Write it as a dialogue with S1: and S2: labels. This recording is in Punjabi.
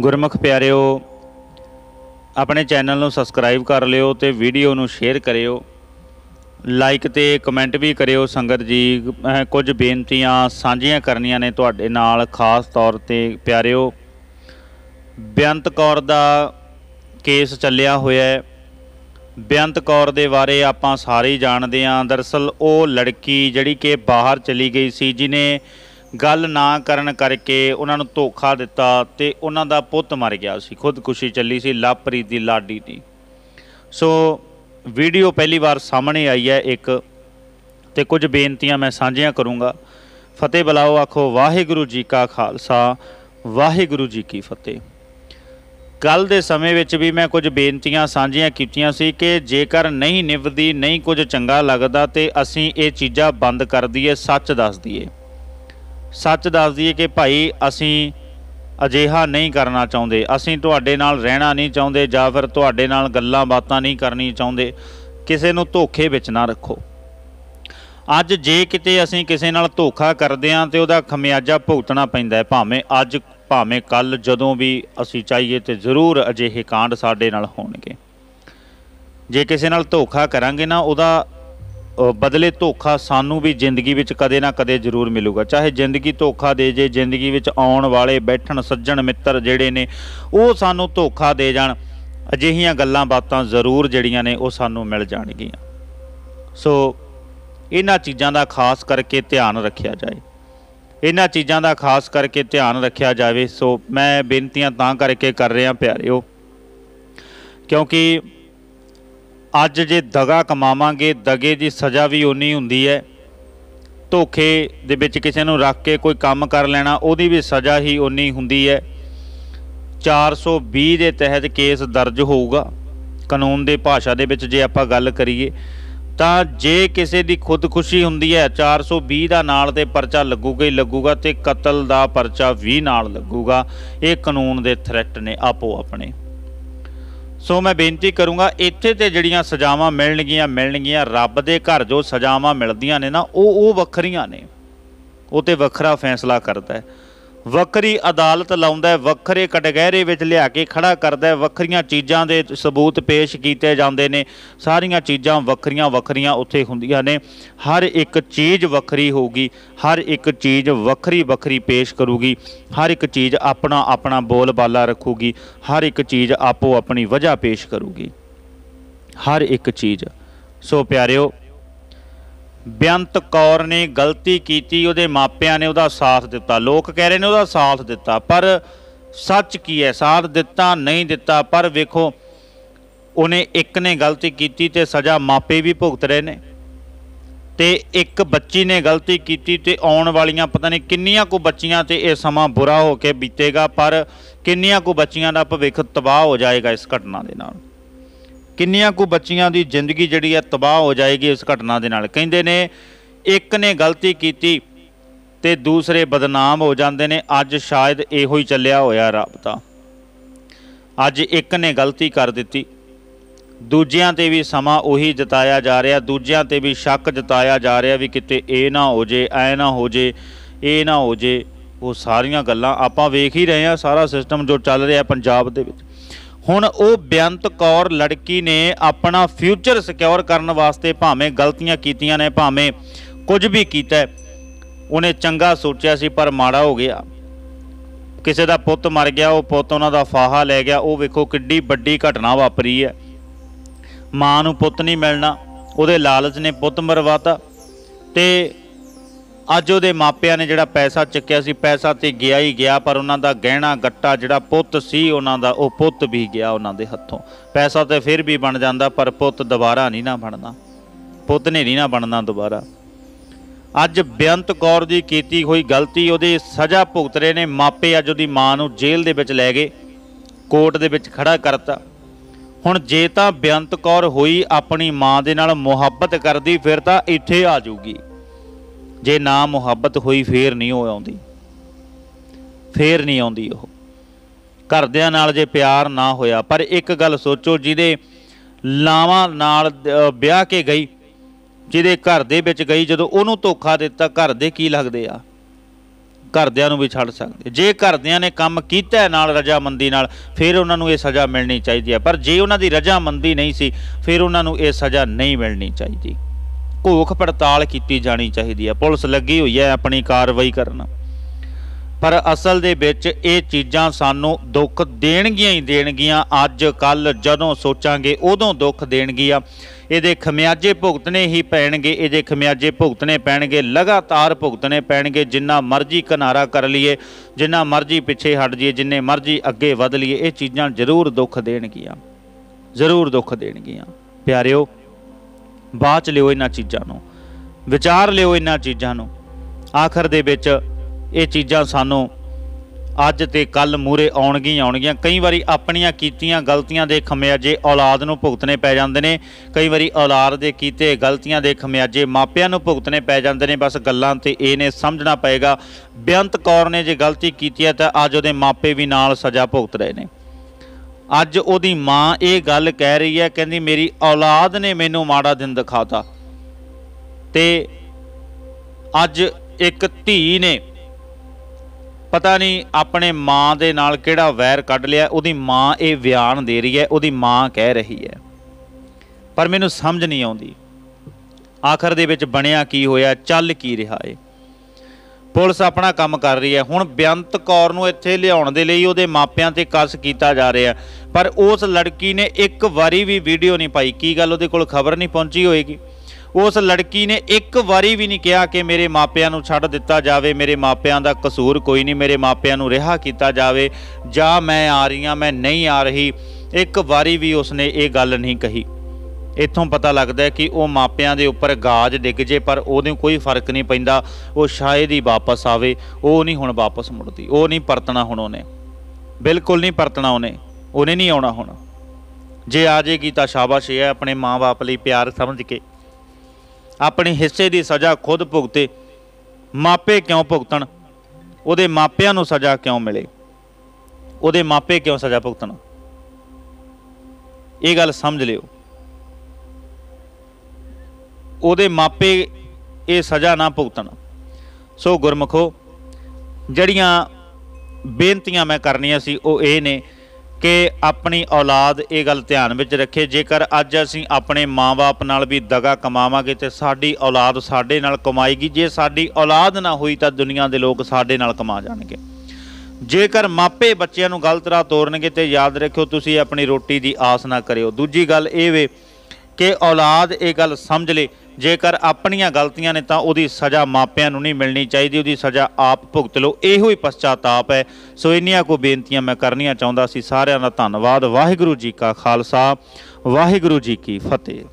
S1: ਗੁਰਮੁਖ ਪਿਆਰਿਓ ਆਪਣੇ ਚੈਨਲ ਨੂੰ ਸਬਸਕ੍ਰਾਈਬ ਕਰ ਲਿਓ ਤੇ ਵੀਡੀਓ ਨੂੰ ਸ਼ੇਅਰ ਕਰਿਓ ਲਾਈਕ ਤੇ ਕਮੈਂਟ ਵੀ ਕਰਿਓ ਸੰਗਤ ਜੀ ਕੁਝ ਬੇਨਤੀਆਂ ਸਾਂਝੀਆਂ ਕਰਨੀਆਂ ਨੇ ਤੁਹਾਡੇ ਨਾਲ ਖਾਸ ਤੌਰ ਤੇ ਪਿਆਰਿਓ ਬਿਆੰਤ ਕੌਰ ਦਾ ਕੇਸ ਚੱਲਿਆ ਹੋਇਆ ਹੈ ਬਿਆੰਤ ਕੌਰ ਦੇ ਬਾਰੇ ਆਪਾਂ ਸਾਰੇ ਜਾਣਦੇ ਆਂ ਦਰਸਲ ਉਹ ਲੜਕੀ ਜਿਹੜੀ ਕਿ ਬਾਹਰ ਚਲੀ ਗਈ ਸੀ ਜਿਨੇ ਗੱਲ ਨਾ ਕਰਨ ਕਰਕੇ ਉਹਨਾਂ ਨੂੰ ਧੋਖਾ ਦਿੱਤਾ ਤੇ ਉਹਨਾਂ ਦਾ ਪੁੱਤ ਮਰ ਗਿਆ ਸੀ ਖੁਦਕੁਸ਼ੀ ਚੱਲੀ ਸੀ ਲਾਪਰੀ ਦੀ ਲਾਡੀ ਦੀ ਸੋ ਵੀਡੀਓ ਪਹਿਲੀ ਵਾਰ ਸਾਹਮਣੇ ਆਈ ਹੈ ਇੱਕ ਤੇ ਕੁਝ ਬੇਨਤੀਆਂ ਮੈਂ ਸਾਂਝੀਆਂ ਕਰੂੰਗਾ ਫਤਿਹ ਬਲਾਓ ਆਖੋ ਵਾਹਿਗੁਰੂ ਜੀ ਕਾ ਖਾਲਸਾ ਵਾਹਿਗੁਰੂ ਜੀ ਕੀ ਫਤਿਹ ਕੱਲ ਦੇ ਸਮੇਂ ਵਿੱਚ ਵੀ ਮੈਂ ਕੁਝ ਬੇਨਤੀਆਂ ਸਾਂਝੀਆਂ ਕੀਤੀਆਂ ਸੀ ਕਿ ਜੇਕਰ ਨਹੀਂ ਨਿਵਦੀ ਨਹੀਂ ਕੁਝ ਚੰਗਾ ਲੱਗਦਾ ਤੇ ਅਸੀਂ ਇਹ ਚੀਜ਼ਾਂ ਬੰਦ ਕਰ ਦਈਏ ਸੱਚ ਦੱਸ ਦਈਏ ਸੱਚ ਦੱਸ ਦਈਏ ਕਿ ਭਾਈ ਅਸੀਂ ਅਜੇਹਾ ਨਹੀਂ ਕਰਨਾ ਚਾਹੁੰਦੇ ਅਸੀਂ ਤੁਹਾਡੇ ਨਾਲ ਰਹਿਣਾ ਨਹੀਂ ਚਾਹੁੰਦੇ ਜਾਂ ਫਿਰ ਤੁਹਾਡੇ ਨਾਲ ਗੱਲਾਂ ਬਾਤਾਂ ਨਹੀਂ ਕਰਨੀ ਚਾਹੁੰਦੇ ਕਿਸੇ ਨੂੰ ਧੋਖੇ ਵਿੱਚ ਨਾ ਰੱਖੋ ਅੱਜ ਜੇ ਕਿਤੇ ਅਸੀਂ ਕਿਸੇ ਨਾਲ ਧੋਖਾ ਕਰਦੇ ਆਂ ਤੇ ਉਹਦਾ ਖਮਿਆਜਾ ਭੁਗਤਣਾ ਪੈਂਦਾ ਹੈ ਭਾਵੇਂ ਅੱਜ ਭਾਵੇਂ ਕੱਲ ਜਦੋਂ ਵੀ ਅਸੀਂ ਚਾਹੀਏ ਤੇ ਜ਼ਰੂਰ ਅਜਿਹੇ ਕਾਂਡ ਸਾਡੇ ਨਾਲ ਹੋਣਗੇ ਜੇ ਕਿਸੇ ਨਾਲ ਧੋਖਾ ਕਰਾਂਗੇ ਨਾ ਉਹਦਾ ਬਦਲੇ ਧੋਖਾ ਸਾਨੂੰ ਵੀ ਜ਼ਿੰਦਗੀ ਵਿੱਚ ਕਦੇ ਨਾ ਕਦੇ ਜ਼ਰੂਰ ਮਿਲੂਗਾ ਚਾਹੇ ਜ਼ਿੰਦਗੀ ਧੋਖਾ ਦੇ ਜੇ ਜ਼ਿੰਦਗੀ ਵਿੱਚ ਆਉਣ ਵਾਲੇ ਬੈਠਣ ਸੱਜਣ ਮਿੱਤਰ ਜਿਹੜੇ ਨੇ ਉਹ ਸਾਨੂੰ ਧੋਖਾ ਦੇ ਜਾਣ ਅਜਿਹੀਆਂ ਗੱਲਾਂ ਬਾਤਾਂ ਜ਼ਰੂਰ ਜਿਹੜੀਆਂ ਨੇ ਉਹ ਸਾਨੂੰ ਮਿਲ ਜਾਣਗੀਆਂ ਸੋ ਇਹਨਾਂ ਚੀਜ਼ਾਂ ਦਾ ਖਾਸ ਕਰਕੇ ਧਿਆਨ ਰੱਖਿਆ ਜਾਏ ਇਹਨਾਂ ਚੀਜ਼ਾਂ ਦਾ ਖਾਸ ਕਰਕੇ ਧਿਆਨ ਰੱਖਿਆ ਜਾਵੇ ਸੋ ਮੈਂ ਬੇਨਤੀਆਂ ਤਾਂ ਕਰਕੇ ਕਰ ਰਿਹਾ ਪਿਆਰਿਓ ਕਿਉਂਕਿ ਅੱਜ ਜੇ ਦਗਾ ਕਮਾਵਾਂਗੇ ਦਗੇ ਦੀ ਸਜ਼ਾ ਵੀ ਉਨੀ ਹੁੰਦੀ ਹੈ ਧੋਖੇ ਦੇ ਵਿੱਚ ਕਿਸੇ ਨੂੰ ਰੱਖ ਕੇ ਕੋਈ ਕੰਮ ਕਰ ਲੈਣਾ ਉਹਦੀ ਵੀ ਸਜ਼ਾ ਹੀ ਉਨੀ ਹੁੰਦੀ ਹੈ 420 ਦੇ ਤਹਿਤ ਕੇਸ ਦਰਜ ਹੋਊਗਾ ਕਾਨੂੰਨ ਦੇ ਭਾਸ਼ਾ ਦੇ ਵਿੱਚ ਜੇ ਆਪਾਂ ਗੱਲ ਕਰੀਏ ਤਾਂ ਜੇ ਕਿਸੇ ਦੀ ਖੁਦਕੁਸ਼ੀ ਹੁੰਦੀ ਹੈ 420 ਦਾ ਨਾਲ ਤੇ ਪਰਚਾ ਲੱਗੂਗਾ ਹੀ ਲੱਗੂਗਾ ਤੇ ਕਤਲ ਦਾ ਪਰਚਾ ਵੀ ਨਾਲ ਲੱਗੂਗਾ ਇਹ ਕਾਨੂੰਨ ਦੇ ਥ੍ਰੈਟ ਨੇ ਆਪੋ ਆਪਣੇ ਸੋ ਮੈਂ ਬੇਨਤੀ ਕਰੂੰਗਾ ਇੱਥੇ ਤੇ ਜਿਹੜੀਆਂ ਸਜ਼ਾਵਾਂ ਮਿਲਣਗੀਆਂ ਮਿਲਣਗੀਆਂ ਰੱਬ ਦੇ ਘਰ ਜੋ ਸਜ਼ਾਵਾਂ ਮਿਲਦੀਆਂ ਨੇ ਨਾ ਉਹ ਉਹ ਵੱਖਰੀਆਂ ਨੇ ਉਹ ਤੇ ਵੱਖਰਾ ਫੈਸਲਾ ਕਰਦਾ ਹੈ ਵੱਖਰੀ ਅਦਾਲਤ ਲਾਉਂਦਾ ਵੱਖਰੇ ਕਟਗਹਿਰੇ ਵਿੱਚ ਲਿਆ ਕੇ ਖੜਾ ਕਰਦਾ ਵੱਖਰੀਆਂ ਚੀਜ਼ਾਂ ਦੇ ਸਬੂਤ ਪੇਸ਼ ਕੀਤੇ ਜਾਂਦੇ ਨੇ ਸਾਰੀਆਂ ਚੀਜ਼ਾਂ ਵੱਖਰੀਆਂ ਵੱਖਰੀਆਂ ਉੱਥੇ ਹੁੰਦੀਆਂ ਨੇ ਹਰ ਇੱਕ ਚੀਜ਼ ਵੱਖਰੀ ਹੋਊਗੀ ਹਰ ਇੱਕ ਚੀਜ਼ ਵੱਖਰੀ ਵੱਖਰੀ ਪੇਸ਼ ਕਰੂਗੀ ਹਰ ਇੱਕ ਚੀਜ਼ ਆਪਣਾ ਆਪਣਾ ਬੋਲ ਬਾਲਾ ਰੱਖੂਗੀ ਹਰ ਇੱਕ ਚੀਜ਼ ਆਪੋ ਆਪਣੀ ਵਜ੍ਹਾ ਪੇਸ਼ ਕਰੂਗੀ ਹਰ ਇੱਕ ਚੀਜ਼ ਸੋ ਪਿਆਰਿਓ ਬਿਆੰਤ ਕੌਰ ਨੇ ਗਲਤੀ ਕੀਤੀ ਉਹਦੇ ਮਾਪਿਆਂ ਨੇ ਉਹਦਾ ਸਾਥ ਦਿੱਤਾ ਲੋਕ ਕਹਿ ਰਹੇ ਨੇ ਉਹਦਾ ਸਾਥ ਦਿੱਤਾ ਪਰ ਸੱਚ ਕੀ ਹੈ ਸਾਥ ਦਿੱਤਾ ਨਹੀਂ ਦਿੱਤਾ ਪਰ ਵੇਖੋ ਉਹਨੇ ਇੱਕ ਨੇ ਗਲਤੀ ਕੀਤੀ ਤੇ ਸਜ਼ਾ ਮਾਪੇ ਵੀ ਭੁਗਤ ਰਹੇ ਨੇ ਤੇ ਇੱਕ ਬੱਚੀ ਨੇ ਗਲਤੀ ਕੀਤੀ ਤੇ ਆਉਣ ਵਾਲੀਆਂ ਪਤਾ ਨਹੀਂ ਕਿੰਨੀਆਂ ਕੋ ਬੱਚੀਆਂ ਤੇ ਇਹ ਸਮਾਂ ਬੁਰਾ ਹੋ ਕੇ ਬੀਤੇਗਾ ਪਰ ਕਿੰਨੀਆਂ ਕੋ ਬੱਚੀਆਂ ਦਾ ਭਵਿੱਖ ਤਬਾਹ ਹੋ ਜਾਏਗਾ ਇਸ ਘਟਨਾ ਦੇ ਨਾਲ ਕਿੰਨੀਆਂ ਕੁ ਬੱਚੀਆਂ ਦੀ ਜ਼ਿੰਦਗੀ ਜਿਹੜੀ ਹੈ ਤਬਾਹ ਹੋ ਜਾਏਗੀ ਇਸ ਘਟਨਾ ਦੇ ਨਾਲ ਕਹਿੰਦੇ ਨੇ ਇੱਕ ਨੇ ਗਲਤੀ ਕੀਤੀ ਤੇ ਦੂਸਰੇ ਬਦਨਾਮ ਹੋ ਜਾਂਦੇ ਨੇ ਅੱਜ ਸ਼ਾਇਦ ਇਹੋ ਹੀ ਚੱਲਿਆ ਹੋਇਆ ਰਾਬਤਾ ਅੱਜ ਇੱਕ ਨੇ ਗਲਤੀ ਕਰ ਦਿੱਤੀ ਦੂਜਿਆਂ ਤੇ ਵੀ ਸਮਾਂ ਉਹੀ ਜਤਾਇਆ ਜਾ ਰਿਹਾ ਦੂਜਿਆਂ ਤੇ ਵੀ ਸ਼ੱਕ ਜਤਾਇਆ ਜਾ ਰਿਹਾ ਵੀ ਕਿਤੇ ਇਹ ਨਾ ਹੋ ਜੇ ਐ ਨਾ ਹੋ ਜੇ ਇਹ ਨਾ ਹੋ ਜੇ ਉਹ ਸਾਰੀਆਂ ਗੱਲਾਂ ਆਪਾਂ ਵੇਖ ਹੀ ਰਹੇ ਆ ਸਾਰਾ ਸਿਸਟਮ ਜੋ ਚੱਲ ਰਿਹਾ ਪੰਜਾਬ ਦੇ ਵਿੱਚ ਹੁਣ ਉਹ ਬਿਆੰਤ ਕੌਰ ਲੜਕੀ ਨੇ ਆਪਣਾ ਫਿਊਚਰ ਸਿਕਿਉਰ ਕਰਨ ਵਾਸਤੇ ਭਾਵੇਂ ਗਲਤੀਆਂ ਕੀਤੀਆਂ ਨੇ ਭਾਵੇਂ ਕੁਝ ਵੀ ਕੀਤਾ ਉਹਨੇ ਚੰਗਾ ਸੋਚਿਆ ਸੀ ਪਰ ਮਾੜਾ ਹੋ ਗਿਆ ਕਿਸੇ ਦਾ ਪੁੱਤ ਮਰ ਗਿਆ ਉਹ ਪੁੱਤ ਉਹਨਾਂ ਦਾ ਫਾਹਾ ਲੈ ਗਿਆ ਉਹ ਵੇਖੋ ਕਿੱਡੀ ਵੱਡੀ ਘਟਨਾ ਵਾਪਰੀ ਹੈ ਮਾਂ ਨੂੰ ਪੁੱਤ ਨਹੀਂ ਮਿਲਣਾ ਉਹਦੇ ਲਾਲਚ ਨੇ ਪੁੱਤ ਮਰਵਾਤਾ ਤੇ ਅੱਜ ਉਹਦੇ ਮਾਪਿਆਂ ਨੇ ਜਿਹੜਾ ਪੈਸਾ ਚੱਕਿਆ ਸੀ ਪੈਸਾ ਤੇ ਗਿਆ ਹੀ ਗਿਆ ਪਰ ਉਹਨਾਂ ਦਾ ਗਹਿਣਾ ਗੱਟਾ ਜਿਹੜਾ ਪੁੱਤ ਸੀ ਉਹਨਾਂ ਦਾ ਉਹ ਪੁੱਤ ਵੀ ਗਿਆ ਉਹਨਾਂ ਦੇ ਹੱਥੋਂ ਪੈਸਾ ਤੇ ਫਿਰ ਵੀ ਬਣ ਜਾਂਦਾ ਪਰ ਪੁੱਤ ਦੁਬਾਰਾ ਨਹੀਂ ਨਾ ਬਣਦਾ ਪੁੱਤ ਨੇ ਨਹੀਂ ਨਾ ਬਣਨਾ ਦੁਬਾਰਾ ਅੱਜ ਬੇਅੰਤ ਕੌਰ ਦੀ ਕੀਤੀ ਹੋਈ ਗਲਤੀ ਉਹਦੇ ਸਜ਼ਾ ਭੁਗਤ ਰਹੇ ਨੇ ਮਾਪੇ ਅੱਜ ਉਹਦੀ ਮਾਂ ਨੂੰ ਜੇਲ੍ਹ ਦੇ ਵਿੱਚ ਲੈ ਗਏ ਕੋਰਟ ਦੇ ਵਿੱਚ ਖੜਾ ਕਰਤਾ ਹੁਣ ਜੇ ਤਾਂ ਬੇਅੰਤ ਕੌਰ ਹੋਈ ਆਪਣੀ ਮਾਂ ਦੇ ਨਾਲ ਮੁਹੱਬਤ ਕਰਦੀ ਫਿਰ ਤਾਂ ਇੱਥੇ ਆ ਜਾਊਗੀ ਜੇ ਨਾ ਮੁਹੱਬਤ ਹੋਈ ਫੇਰ ਨਹੀਂ ਉਹ ਆਉਂਦੀ ਫੇਰ ਨਹੀਂ ਆਉਂਦੀ ਉਹ ਘਰਦਿਆਂ ਨਾਲ ਜੇ ਪਿਆਰ ਨਾ ਹੋਇਆ ਪਰ ਇੱਕ ਗੱਲ ਸੋਚੋ ਜਿਹਦੇ ਲਾਵਾਂ ਨਾਲ ਵਿਆਹ ਕੇ ਗਈ ਜਿਹਦੇ ਘਰ ਦੇ ਵਿੱਚ ਗਈ ਜਦੋਂ ਉਹਨੂੰ ਧੋਖਾ ਦਿੱਤਾ ਘਰ ਦੇ ਕੀ ਲੱਗਦੇ ਆ ਘਰਦਿਆਂ ਨੂੰ ਵੀ ਛੱਡ ਸਕਦੇ ਜੇ ਘਰਦਿਆਂ ਨੇ ਕੰਮ ਕੀਤਾ ਨਾਲ ਰਜਾਮੰਦੀ ਨਾਲ ਫਿਰ ਉਹਨਾਂ ਨੂੰ ਇਹ ਸਜ਼ਾ ਮਿਲਣੀ ਚਾਹੀਦੀ ਹੈ ਪਰ ਜੇ ਉਹਨਾਂ ਦੀ ਰਜਾਮੰਦੀ ਨਹੀਂ ਸੀ ਫਿਰ ਉਹਨਾਂ ਨੂੰ ਇਹ ਸਜ਼ਾ ਨਹੀਂ ਮਿਲਣੀ ਚਾਹੀਦੀ ਘੋਖ ਪੜਤਾਲ ਕੀਤੀ ਜਾਣੀ ਚਾਹੀਦੀ ਹੈ ਪੁਲਿਸ ਲੱਗੀ ਹੋਈ ਹੈ ਆਪਣੀ ਕਾਰਵਾਈ ਕਰਨ ਪਰ ਅਸਲ ਦੇ ਵਿੱਚ ਇਹ ਚੀਜ਼ਾਂ ਸਾਨੂੰ ਦੁੱਖ ਦੇਣਗੀਆਂ ਹੀ ਦੇਣਗੀਆਂ ਅੱਜ ਕੱਲ ਜਦੋਂ ਸੋਚਾਂਗੇ ਉਦੋਂ ਦੁੱਖ ਦੇਣਗੀਆਂ ਇਹਦੇ ਖਮਿਆਜੇ ਭੁਗਤਨੇ ਹੀ ਪੈਣਗੇ ਇਹਦੇ ਖਮਿਆਜੇ ਭੁਗਤਨੇ ਪੈਣਗੇ ਲਗਾਤਾਰ ਭੁਗਤਨੇ ਪੈਣਗੇ ਜਿੰਨਾ ਮਰਜ਼ੀ ਕਿਨਾਰਾ ਕਰ ਲਈਏ ਜਿੰਨਾ ਮਰਜ਼ੀ ਪਿੱਛੇ ਹਟ ਜਾਈਏ ਜਿੰਨੇ ਮਰਜ਼ੀ ਅੱਗੇ ਵਧ ਲਈਏ ਇਹ ਚੀਜ਼ਾਂ ਜ਼ਰੂਰ ਦੁੱਖ ਦੇਣਗੀਆਂ ਜ਼ਰੂਰ ਦੁੱਖ ਦੇਣਗੀਆਂ ਪਿਆਰਿਓ ਬਾਚ ਲਿਓ ਇਹਨਾਂ ਚੀਜ਼ਾਂ ਨੂੰ ਵਿਚਾਰ ਲਿਓ ਇਹਨਾਂ ਚੀਜ਼ਾਂ ਨੂੰ ਆਖਰ ਦੇ ਵਿੱਚ ਇਹ ਚੀਜ਼ਾਂ ਸਾਨੂੰ ਅੱਜ ਤੇ ਕੱਲ ਮੂਰੇ ਆਉਣਗੀਆਂ ਆਉਣਗੀਆਂ ਕਈ ਵਾਰੀ ਆਪਣੀਆਂ ਕੀਤੀਆਂ ਗਲਤੀਆਂ ਦੇ ਖਮਿਆਜੇ ਔਲਾਦ ਨੂੰ ਭੁਗਤਨੇ ਪੈ ਜਾਂਦੇ ਨੇ ਕਈ ਵਾਰੀ ਔਲਾਦ ਦੇ ਕੀਤੇ ਗਲਤੀਆਂ ਦੇ ਖਮਿਆਜੇ ਮਾਪਿਆਂ ਨੂੰ ਭੁਗਤਨੇ ਪੈ ਜਾਂਦੇ ਨੇ ਬਸ ਗੱਲਾਂ ਤੇ ਇਹ ਨੇ ਸਮਝਣਾ ਪਏਗਾ ਬੇਅੰਤ ਕੌਰ ਨੇ ਜੇ ਗਲਤੀ ਕੀਤੀ ਹੈ ਤਾਂ ਅੱਜ ਉਹਦੇ ਮਾਪੇ ਵੀ ਨਾਲ ਸਜ਼ਾ ਭੁਗਤ ਰਹੇ ਨੇ ਅੱਜ ਉਹਦੀ ਮਾਂ ਇਹ ਗੱਲ ਕਹਿ ਰਹੀ ਹੈ ਕਹਿੰਦੀ ਮੇਰੀ ਔਲਾਦ ਨੇ ਮੈਨੂੰ ਮਾੜਾ ਦਿਨ ਦਿਖਾਤਾ ਤੇ ਅੱਜ ਇੱਕ ਧੀ ਨੇ ਪਤਾ ਨਹੀਂ ਆਪਣੇ ਮਾਂ ਦੇ ਨਾਲ ਕਿਹੜਾ ਵੈਰ ਕੱਢ ਲਿਆ ਉਹਦੀ ਮਾਂ ਇਹ ਬਿਆਨ ਦੇ ਰਹੀ ਹੈ ਉਹਦੀ ਮਾਂ ਕਹਿ ਰਹੀ ਹੈ ਪਰ ਮੈਨੂੰ ਸਮਝ ਨਹੀਂ ਆਉਂਦੀ ਆਖਰ ਦੇ ਵਿੱਚ ਬਣਿਆ ਕੀ ਹੋਇਆ ਚੱਲ ਕੀ ਰਿਹਾ ਏ ਪੁਲਿਸ ਆਪਣਾ ਕੰਮ ਕਰ ਰਹੀ ਹੈ ਹੁਣ ਬਿਆੰਤ ਕੌਰ ਨੂੰ ਇੱਥੇ ਲਿਆਉਣ ਦੇ ਲਈ ਉਹਦੇ ਮਾਪਿਆਂ ਤੇ ਕਸ ਕੀਤਾ ਜਾ ਰਿਹਾ ਪਰ ਉਸ ਲੜਕੀ ਨੇ ਇੱਕ ਵਾਰੀ ਵੀ ਵੀਡੀਓ ਨਹੀਂ ਪਾਈ ਕੀ ਗੱਲ ਉਹਦੇ ਕੋਲ ਖਬਰ ਨਹੀਂ ਪਹੁੰਚੀ ਹੋਏਗੀ ਉਸ ਲੜਕੀ ਨੇ ਇੱਕ ਵਾਰੀ ਵੀ ਨਹੀਂ ਕਿਹਾ ਕਿ ਮੇਰੇ ਮਾਪਿਆਂ ਨੂੰ ਛੱਡ ਦਿੱਤਾ ਜਾਵੇ ਮੇਰੇ ਮਾਪਿਆਂ ਦਾ ਕਸੂਰ ਕੋਈ ਨਹੀਂ ਮੇਰੇ ਮਾਪਿਆਂ ਨੂੰ ਰਿਹਾ ਕੀਤਾ ਜਾਵੇ ਜਾਂ ਮੈਂ ਆ ਰਹੀ ਹਾਂ ਮੈਂ ਨਹੀਂ ਆ ਰਹੀ ਇੱਕ ਵਾਰੀ ਵੀ ਉਸਨੇ ਇਹ ਗੱਲ ਨਹੀਂ ਕਹੀ ਇੱਥੋਂ ਪਤਾ ਲੱਗਦਾ ਕਿ ਉਹ ਮਾਪਿਆਂ ਦੇ ਉੱਪਰ ਗਾਜ ਡਿੱਗ ਜੇ ਪਰ ਉਹਦੇ ਕੋਈ ਫਰਕ ਨਹੀਂ ਪੈਂਦਾ ਉਹ ਸ਼ਾਇਦ ਹੀ ਵਾਪਸ ਆਵੇ ਉਹ ਨਹੀਂ ਹੁਣ ਵਾਪਸ ਮੁੜਦੀ ਉਹ ਨਹੀਂ ਪਰਤਣਾ ਹੁਣ ਉਹਨੇ ਬਿਲਕੁਲ ਨਹੀਂ ਪਰਤਣਾ ਉਹਨੇ ਉਹਨੇ ਨਹੀਂ ਆਉਣਾ ਹੁਣ ਜੇ ਆ ਜੇਗੀ ਤਾਂ ਸ਼ਾਬਾਸ਼ ਇਹ ਆਪਣੇ ਮਾਪੇ ਲਈ ਪਿਆਰ ਸਮਝ ਕੇ ਆਪਣੇ ਹਿੱਸੇ ਦੀ ਸਜ਼ਾ ਖੁਦ ਭੁਗਤੇ ਮਾਪੇ ਕਿਉਂ ਭੁਗਤਣ ਉਹਦੇ ਮਾਪਿਆਂ ਨੂੰ ਸਜ਼ਾ ਕਿਉਂ ਮਿਲੇ ਉਹਦੇ ਮਾਪੇ ਕਿਉਂ ਸਜ਼ਾ ਭੁਗਤਣ ਇਹ ਗੱਲ ਸਮਝ ਲਿਓ ਉਹਦੇ ਮਾਪੇ ਇਹ ਸਜ਼ਾ ਨਾ ਭੁਗਤਣ ਸੋ ਗੁਰਮਖੋ ਜਿਹੜੀਆਂ ਬੇਨਤੀਆਂ ਮੈਂ ਕਰਨੀਆਂ ਸੀ ਉਹ ਇਹ ਨੇ ਕਿ ਆਪਣੀ ਔਲਾਦ ਇਹ ਗੱਲ ਧਿਆਨ ਵਿੱਚ ਰੱਖੇ ਜੇਕਰ ਅੱਜ ਅਸੀਂ ਆਪਣੇ ਮਾਪੇ ਨਾਲ ਵੀ ਦਗਾ ਕਮਾਵਾਂਗੇ ਤੇ ਸਾਡੀ ਔਲਾਦ ਸਾਡੇ ਨਾਲ ਕਮਾਏਗੀ ਜੇ ਸਾਡੀ ਔਲਾਦ ਨਾ ਹੋਈ ਤਾਂ ਦੁਨੀਆ ਦੇ ਲੋਕ ਸਾਡੇ ਨਾਲ ਕਮਾ ਜਾਣਗੇ ਜੇਕਰ ਮਾਪੇ ਬੱਚਿਆਂ ਨੂੰ ਗਲਤ ਰਾਹ ਤੋਰਨਗੇ ਤੇ ਯਾਦ ਰੱਖਿਓ ਤੁਸੀਂ ਆਪਣੀ ਰੋਟੀ ਦੀ ਆਸ ਨਾ ਕਰਿਓ ਦੂਜੀ ਗੱਲ ਇਹ ਵੇ ਕਿ ਔਲਾਦ ਇਹ ਗੱਲ ਸਮਝ ਲੇ ਜੇਕਰ ਆਪਣੀਆਂ ਗਲਤੀਆਂ ਨੇ ਤਾਂ ਉਹਦੀ ਸਜ਼ਾ ਮਾਪਿਆਂ ਨੂੰ ਨਹੀਂ ਮਿਲਣੀ ਚਾਹੀਦੀ ਉਹਦੀ ਸਜ਼ਾ ਆਪ ਭੁਗਤ ਲਓ ਇਹੋ ਹੀ ਪਛਤਾਤਾਪ ਹੈ ਸੋ ਇੰਨੀਆਂ ਕੋ ਬੇਨਤੀਆਂ ਮੈਂ ਕਰਨੀਆਂ ਚਾਹੁੰਦਾ ਸੀ ਸਾਰਿਆਂ ਦਾ ਧੰਨਵਾਦ ਵਾਹਿਗੁਰੂ ਜੀ ਕਾ ਖਾਲਸਾ ਵਾਹਿਗੁਰੂ ਜੀ ਕੀ ਫਤਿਹ